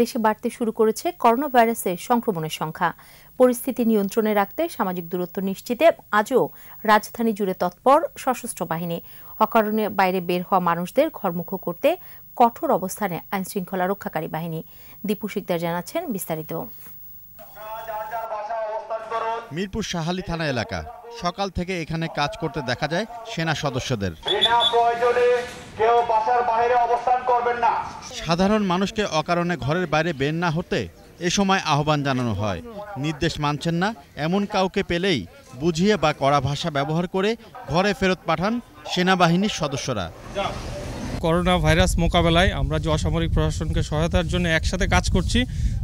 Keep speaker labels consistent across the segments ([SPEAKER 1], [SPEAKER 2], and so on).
[SPEAKER 1] দেশে বাড়তে শুরু করেছে করোনা ভাইরাসের সংক্রমণের সংখ্যা পরিস্থিতি নিয়ন্ত্রণে রাখতে সামাজিক দূরত্ব নিশ্চিতে আজও রাজধানী জুড়ে তৎপর সশস্ত্র বাহিনী অকারণে বাইরে বের হওয়া মানুষদের ঘরমুখ করতে কঠোর অবস্থানে আইনশৃঙ্খলা রক্ষাকারী বাহিনী দীপু শিকদার জানাচ্ছেন বিস্তারিত
[SPEAKER 2] মিরপুর শাহালি থানা এলাকা সকাল থেকে এখানে কাজ করতে দেখা যায় সেনা সদস্যদের সাধারণ মানুষকে অকারণে ঘরের বাইরে বের না হতে এ সময় আহ্বান জানানো হয় নির্দেশ মানছেন না এমন
[SPEAKER 3] কাউকে পেলেই বুঝিয়ে বা কড়া ভাষা ব্যবহার করে ঘরে ফেরত পাঠান সেনাবাহিনীর সদস্যরা করোনা ভাইরাস মোকাবেলায় আমরা যে অসামরিক প্রশাসনকে সহায়তার জন্য একসাথে কাজ করছি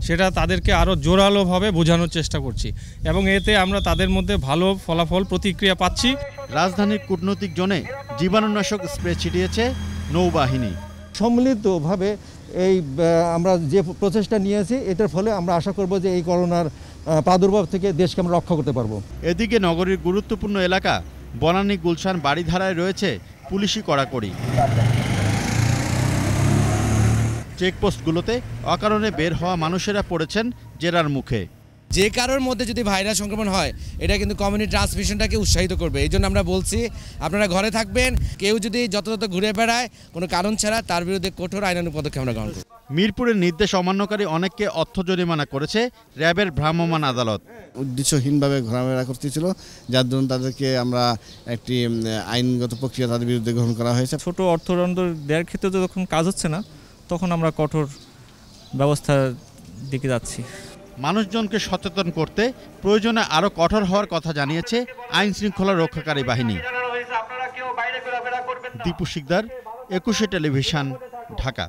[SPEAKER 3] সেটা তাদেরকে আরও জোরালোভাবে বোঝানোর চেষ্টা করছি এবং এতে আমরা তাদের মধ্যে ভালো ফলাফল প্রতিক্রিয়া পাচ্ছি রাজধানীর কূটনৈতিক জোনে জীবাণুনাশক স্প্রে ছিটিয়েছে নৌবাহিনী
[SPEAKER 4] সম্মিলিতভাবে এই আমরা যে প্রচেষ্টা নিয়েছি এটার ফলে আমরা আশা করব যে এই করোনার প্রাদুর্ভাব থেকে দেশকে আমরা রক্ষা করতে পারবো
[SPEAKER 2] এদিকে নগরীর গুরুত্বপূর্ণ এলাকা বনানী গুলশান বাড়িধারায় রয়েছে পুলিশি কড়াকড়ি চেকপোস্টগুলোতে অকারণে বের হওয়া মানুষেরা পড়েছেন জেরার মুখে যে কারোর মধ্যে যদি ভাইরাস সংক্রমণ হয় এটা কিন্তু কমিউনিটি ট্রান্সমিশনটাকে উৎসাহিত করবে এই জন্য আমরা বলছি আপনারা ঘরে থাকবেন কেউ যদি যথাযথ ঘুরে বেড়ায় কোনো কারণ ছাড়া তার বিরুদ্ধে কঠোর আইনানু পদক্ষেপ আমরা গ্রহণ করব মিরপুরের নির্দেশ অমান্যকারী অনেককে অর্থ জরিমানা করেছে র্যাবের ভ্রাম্যমান আদালত
[SPEAKER 3] উদ্দেশ্যহীনভাবে ঘোরাফেরা করতেছিল যার জন্য তাদেরকে আমরা একটি আইনগত প্রক্রিয়া তাদের বিরুদ্ধে গ্রহণ করা হয়েছে ছোট অর্থদণ্ড দেওয়ার ক্ষেত্রে তো যখন কাজ হচ্ছে না তখন আমরা কঠোর ব্যবস্থার দিকে যাচ্ছি মানুষজনকে সচেতন করতে প্রয়োজনে আরও
[SPEAKER 2] কঠোর হওয়ার কথা জানিয়েছে আইন শৃঙ্খলা রক্ষাকারী বাহিনী দীপু শিকদার একুশে টেলিভিশন ঢাকা